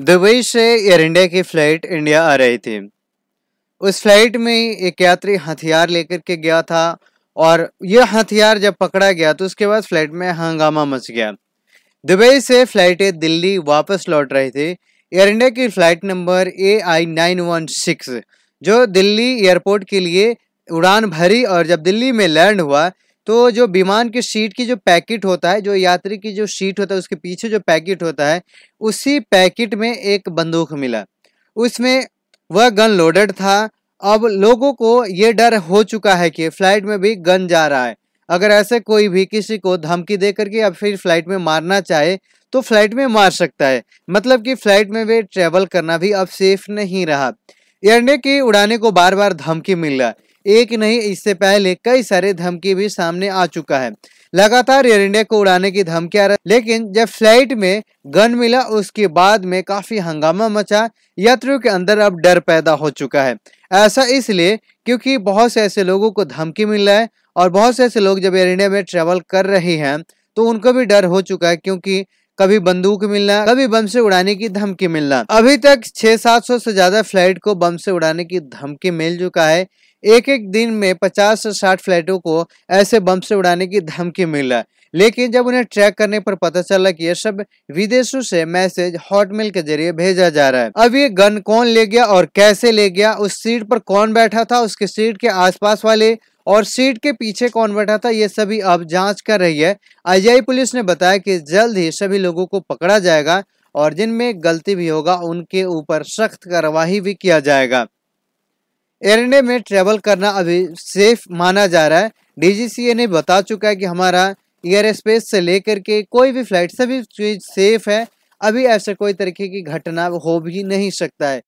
Dubai से air India की flight India आ रही थी उस फ्लाइट में एक यात्री हथियार लेकर के गया था और यह हथियार जब पकड़ा गया तो उसके बाद फ्लाइट में हंगामा मच गया दुबई से फ्लाइट दिल्ली वापस लौट रही थी एयर इंडिया की flight number A I nine one six जो दिल्ली एयरपोर्ट के लिए उड़ान भरी और जब दिल्ली में लैंड हुआ तो जो विमान की सीट की जो पैकेट होता है जो यात्री की जो सीट होता है उसके पीछे जो पैकेट होता है उसी पैकेट में एक बंदूक मिला उसमें वह गन लोडेड था अब लोगों को ये डर हो चुका है कि फ्लाइट में भी गन जा रहा है अगर ऐसे कोई भी किसी को धमकी दे करके या फिर फ्लाइट में मारना चाहे तो फ्लाइट में मार सकता है मतलब कि फ्लाइट में भी ट्रेवल करना भी अब सेफ नहीं रहा एयरने की उड़ाने को बार बार धमकी मिल रहा है एक नहीं इससे पहले कई सारे धमकी भी सामने आ चुका है लगातार एयर इंडिया को उड़ाने की धमकी आ रही लेकिन जब फ्लाइट में गन मिला उसके बाद में काफी हंगामा मचा यात्रियों के अंदर अब डर पैदा हो चुका है ऐसा इसलिए क्योंकि बहुत से ऐसे लोगों को धमकी मिल रहा है और बहुत से ऐसे लोग जब एयर इंडिया में ट्रेवल कर रहे हैं तो उनको भी डर हो चुका है क्योंकि कभी बंदूक मिलना कभी बम से उड़ाने की धमकी मिलना अभी तक छह सात सौ से ज्यादा फ्लाइट को बम से उड़ाने की धमकी मिल चुका है एक एक दिन में 50 से 60 फ्लैटों को ऐसे बम से उड़ाने की धमकी मिला लेकिन जब उन्हें ट्रैक करने पर पता चला कि यह सब विदेशों से मैसेज हॉटमेल के जरिए भेजा जा रहा है अब ये गन कौन ले गया और कैसे ले गया उस सीट पर कौन बैठा था उसके सीट के आसपास वाले और सीट के पीछे कौन बैठा था ये सभी अब जांच कर रही है आई पुलिस ने बताया कि जल्द ही सभी लोगों को पकड़ा जाएगा और जिनमें गलती भी होगा उनके ऊपर सख्त कार्रवाई भी किया जाएगा एरने में ट्रेवल करना अभी सेफ माना जा रहा है डीजीसीए ने बता चुका है कि हमारा एयर स्पेस से लेकर के कोई भी फ्लाइट सभी चीज़ सेफ है अभी ऐसे कोई तरीके की घटना हो भी नहीं सकता है